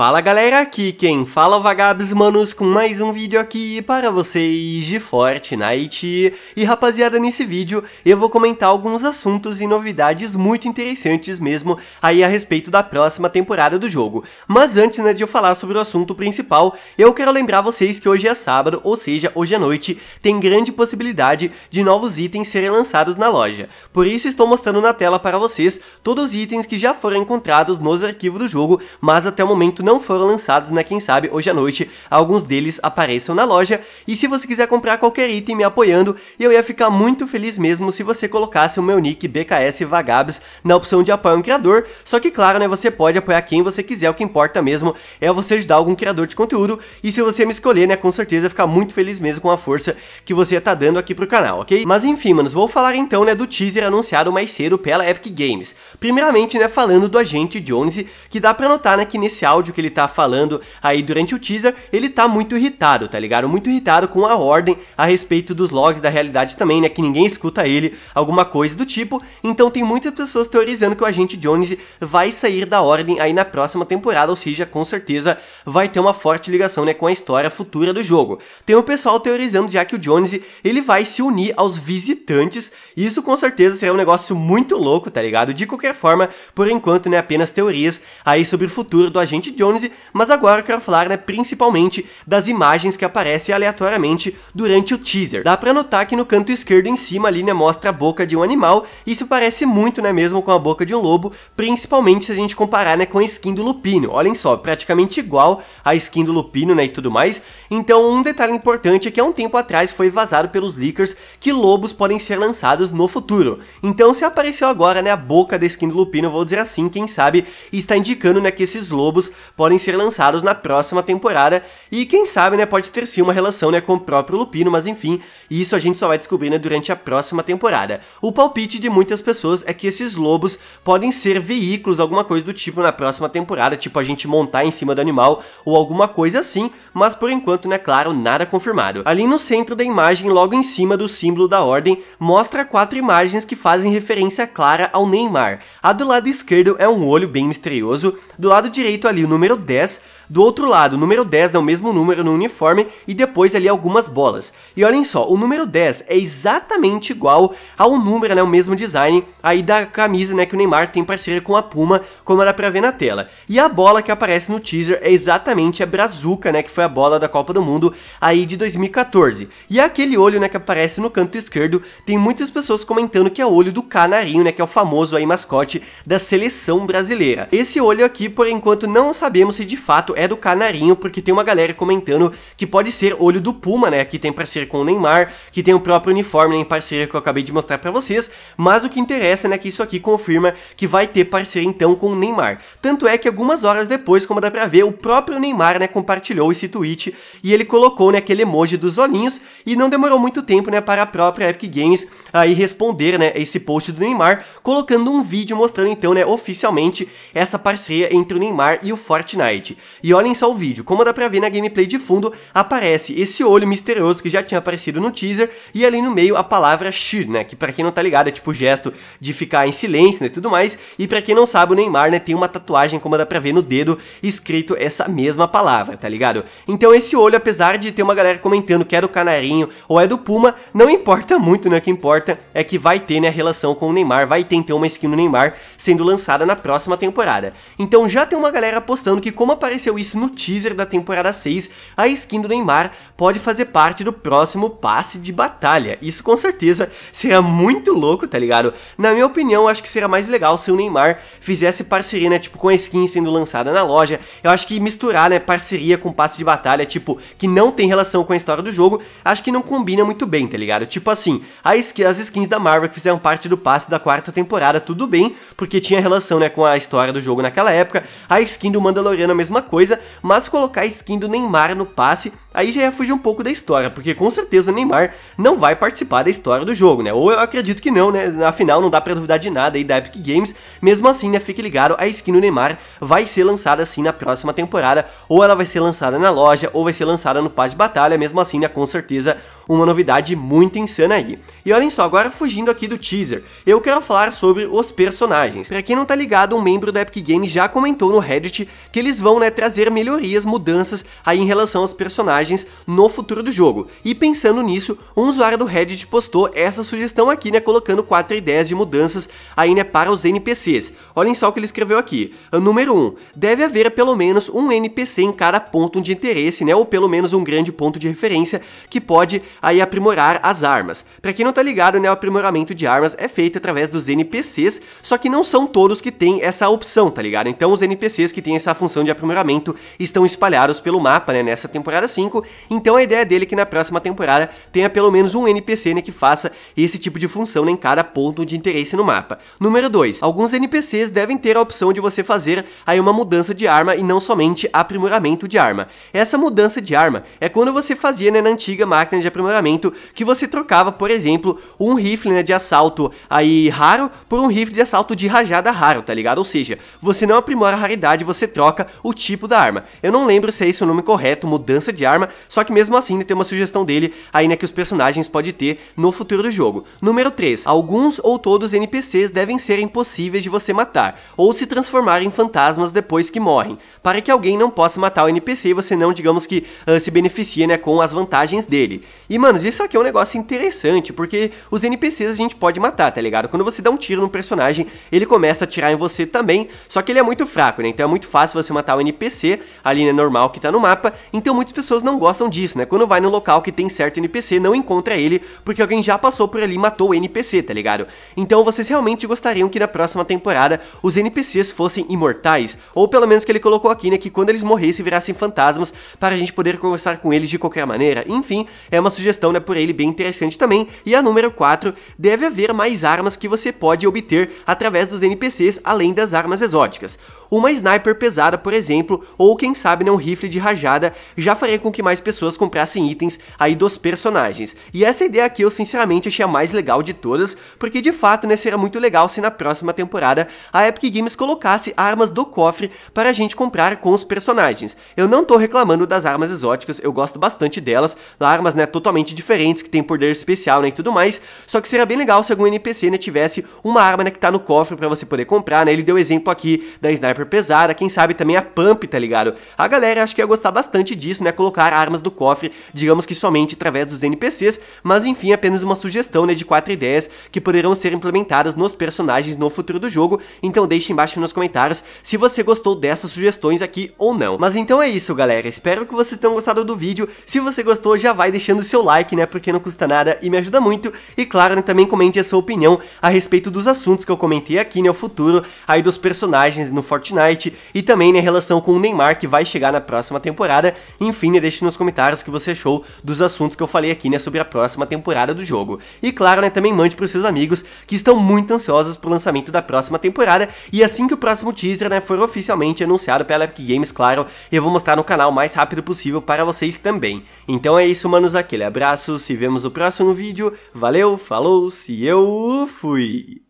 Fala galera, aqui quem fala é Vagabs Manos com mais um vídeo aqui para vocês de Fortnite. E rapaziada, nesse vídeo eu vou comentar alguns assuntos e novidades muito interessantes mesmo aí a respeito da próxima temporada do jogo. Mas antes né, de eu falar sobre o assunto principal, eu quero lembrar vocês que hoje é sábado, ou seja, hoje à noite, tem grande possibilidade de novos itens serem lançados na loja. Por isso estou mostrando na tela para vocês todos os itens que já foram encontrados nos arquivos do jogo, mas até o momento não não foram lançados, né? Quem sabe hoje à noite alguns deles apareçam na loja. E se você quiser comprar qualquer item me apoiando, eu ia ficar muito feliz mesmo se você colocasse o meu nick BKS Vagabs na opção de apoio um criador. Só que, claro, né? Você pode apoiar quem você quiser, o que importa mesmo é você ajudar algum criador de conteúdo. E se você me escolher, né? Com certeza ficar muito feliz mesmo com a força que você tá dando aqui pro canal, ok? Mas enfim, manos, vou falar então, né? Do teaser anunciado mais cedo pela Epic Games. Primeiramente, né? Falando do agente Jones, que dá pra notar, né? Que nesse áudio que que ele tá falando aí durante o teaser, ele tá muito irritado, tá ligado? Muito irritado com a ordem a respeito dos logs da realidade também, né? Que ninguém escuta ele, alguma coisa do tipo. Então tem muitas pessoas teorizando que o agente Jones vai sair da ordem aí na próxima temporada, ou seja, com certeza vai ter uma forte ligação, né, com a história futura do jogo. Tem o pessoal teorizando já que o Jones ele vai se unir aos visitantes, e isso com certeza será um negócio muito louco, tá ligado? De qualquer forma, por enquanto, né, apenas teorias aí sobre o futuro do agente Jones, mas agora eu quero falar né, principalmente das imagens que aparecem aleatoriamente durante o teaser. Dá pra notar que no canto esquerdo em cima ali né, mostra a boca de um animal, e isso parece muito né, mesmo com a boca de um lobo, principalmente se a gente comparar né, com a skin do Lupino. Olhem só, praticamente igual a skin do Lupino né, e tudo mais. Então um detalhe importante é que há um tempo atrás foi vazado pelos leakers que lobos podem ser lançados no futuro. Então se apareceu agora né, a boca da skin do Lupino, vou dizer assim, quem sabe, está indicando né, que esses lobos podem ser lançados na próxima temporada e quem sabe, né, pode ter sim uma relação, né, com o próprio Lupino, mas enfim, isso a gente só vai descobrir, né, durante a próxima temporada. O palpite de muitas pessoas é que esses lobos podem ser veículos, alguma coisa do tipo na próxima temporada, tipo a gente montar em cima do animal ou alguma coisa assim, mas por enquanto, né, claro, nada confirmado. Ali no centro da imagem, logo em cima do símbolo da ordem, mostra quatro imagens que fazem referência clara ao Neymar. A do lado esquerdo é um olho bem misterioso, do lado direito ali o número número 10 do outro lado, o número 10 é o mesmo número no uniforme e depois ali algumas bolas. E olhem só, o número 10 é exatamente igual ao número, né, o mesmo design aí da camisa né, que o Neymar tem parceria com a Puma, como dá pra ver na tela. E a bola que aparece no teaser é exatamente a Brazuca, né, que foi a bola da Copa do Mundo aí de 2014. E aquele olho, né, que aparece no canto esquerdo, tem muitas pessoas comentando que é o olho do Canarinho, né, que é o famoso aí mascote da seleção brasileira. Esse olho aqui, por enquanto, não sabemos se de fato é é do Canarinho, porque tem uma galera comentando que pode ser olho do Puma, né? Que tem parceria com o Neymar, que tem o próprio uniforme né, em parceria que eu acabei de mostrar para vocês. Mas o que interessa, né, que isso aqui confirma que vai ter parceria então com o Neymar. Tanto é que algumas horas depois, como dá pra ver, o próprio Neymar, né, compartilhou esse tweet e ele colocou, né, aquele emoji dos olhinhos e não demorou muito tempo, né, para a própria Epic Games aí responder, né, esse post do Neymar, colocando um vídeo mostrando então, né, oficialmente essa parceria entre o Neymar e o Fortnite. E e olhem só o vídeo, como dá pra ver na gameplay de fundo, aparece esse olho misterioso que já tinha aparecido no teaser, e ali no meio a palavra Shir, né, que pra quem não tá ligado é tipo o gesto de ficar em silêncio né, e tudo mais, e pra quem não sabe, o Neymar, né, tem uma tatuagem, como dá pra ver no dedo, escrito essa mesma palavra, tá ligado? Então esse olho, apesar de ter uma galera comentando que é do Canarinho ou é do Puma, não importa muito, né, o que importa é que vai ter, né, a relação com o Neymar, vai ter então uma skin do Neymar sendo lançada na próxima temporada. Então já tem uma galera postando que como apareceu apareceu isso no teaser da temporada 6, a skin do Neymar pode fazer parte do próximo passe de batalha. Isso com certeza será muito louco, tá ligado? Na minha opinião, acho que será mais legal se o Neymar fizesse parceria, né, tipo com a skin sendo lançada na loja. Eu acho que misturar, né, parceria com passe de batalha, tipo, que não tem relação com a história do jogo, acho que não combina muito bem, tá ligado? Tipo assim, skin, as skins da Marvel que fizeram parte do passe da quarta temporada, tudo bem, porque tinha relação, né, com a história do jogo naquela época. A skin do Mandaloriano a mesma coisa coisa, mas colocar a skin do Neymar no passe Aí já ia fugir um pouco da história, porque com certeza o Neymar não vai participar da história do jogo, né? Ou eu acredito que não, né? Afinal, não dá pra duvidar de nada aí da Epic Games. Mesmo assim, né? Fique ligado, a skin do Neymar vai ser lançada assim na próxima temporada, ou ela vai ser lançada na loja, ou vai ser lançada no Paz de batalha. Mesmo assim, né? Com certeza, uma novidade muito insana aí. E olhem só, agora fugindo aqui do teaser, eu quero falar sobre os personagens. Pra quem não tá ligado, um membro da Epic Games já comentou no Reddit que eles vão, né? Trazer melhorias, mudanças aí em relação aos personagens personagens no futuro do jogo. E pensando nisso, um usuário do Reddit postou essa sugestão aqui, né, colocando quatro ideias de mudanças aí, né, para os NPCs. Olhem só o que ele escreveu aqui. Número 1. Um, deve haver pelo menos um NPC em cada ponto de interesse, né, ou pelo menos um grande ponto de referência que pode aí aprimorar as armas. Para quem não tá ligado, né, o aprimoramento de armas é feito através dos NPCs, só que não são todos que têm essa opção, tá ligado? Então os NPCs que têm essa função de aprimoramento estão espalhados pelo mapa, né, nessa temporada 5 então a ideia dele é que na próxima temporada tenha pelo menos um NPC né, que faça esse tipo de função né, em cada ponto de interesse no mapa. Número 2. Alguns NPCs devem ter a opção de você fazer aí uma mudança de arma e não somente aprimoramento de arma. Essa mudança de arma é quando você fazia né, na antiga máquina de aprimoramento que você trocava, por exemplo, um rifle né, de assalto aí raro por um rifle de assalto de rajada raro, tá ligado? Ou seja, você não aprimora a raridade, você troca o tipo da arma. Eu não lembro se é esse o nome correto, mudança de arma, forma, só que mesmo assim né, tem uma sugestão dele aí né, que os personagens podem ter no futuro do jogo. Número 3, alguns ou todos NPCs devem ser impossíveis de você matar, ou se transformar em fantasmas depois que morrem, para que alguém não possa matar o NPC e você não, digamos que, uh, se beneficie né, com as vantagens dele. E, manos, isso aqui é um negócio interessante, porque os NPCs a gente pode matar, tá ligado? Quando você dá um tiro no personagem, ele começa a atirar em você também, só que ele é muito fraco, né? Então é muito fácil você matar o NPC ali, né, normal, que tá no mapa, então muitas pessoas não não gostam disso, né? Quando vai no local que tem certo NPC, não encontra ele, porque alguém já passou por ali e matou o NPC, tá ligado? Então vocês realmente gostariam que na próxima temporada os NPCs fossem imortais, ou pelo menos que ele colocou aqui, né, que quando eles morressem virassem fantasmas para a gente poder conversar com eles de qualquer maneira. Enfim, é uma sugestão, né, por ele bem interessante também. E a número 4, deve haver mais armas que você pode obter através dos NPCs, além das armas exóticas. Uma sniper pesada, por exemplo, ou quem sabe, né, um rifle de rajada, já faria com que que mais pessoas comprassem itens aí dos personagens. E essa ideia aqui eu sinceramente achei a mais legal de todas, porque de fato né, seria muito legal se na próxima temporada a Epic Games colocasse armas do cofre para a gente comprar com os personagens. Eu não tô reclamando das armas exóticas, eu gosto bastante delas, armas né, totalmente diferentes, que tem poder especial né, e tudo mais, só que seria bem legal se algum NPC né, tivesse uma arma né, que tá no cofre para você poder comprar, né, ele deu exemplo aqui da Sniper pesada, quem sabe também a Pump, tá ligado? A galera acho que ia gostar bastante disso, né, colocar armas do cofre, digamos que somente através dos NPCs, mas enfim, apenas uma sugestão né, de quatro ideias que poderão ser implementadas nos personagens no futuro do jogo, então deixe embaixo nos comentários se você gostou dessas sugestões aqui ou não. Mas então é isso galera, espero que vocês tenham gostado do vídeo, se você gostou já vai deixando seu like né, porque não custa nada e me ajuda muito, e claro né, também comente a sua opinião a respeito dos assuntos que eu comentei aqui né, o futuro aí dos personagens no Fortnite e também né, relação com o Neymar que vai chegar na próxima temporada, enfim né, deixa deixe nos comentários o que você achou dos assuntos que eu falei aqui, né, sobre a próxima temporada do jogo. E claro, né, também mande para os seus amigos que estão muito ansiosos pro lançamento da próxima temporada e assim que o próximo teaser, né, for oficialmente anunciado pela Epic Games, claro, eu vou mostrar no canal o mais rápido possível para vocês também. Então é isso, manos, aquele abraço, se vemos no próximo vídeo, valeu, falou, se eu fui!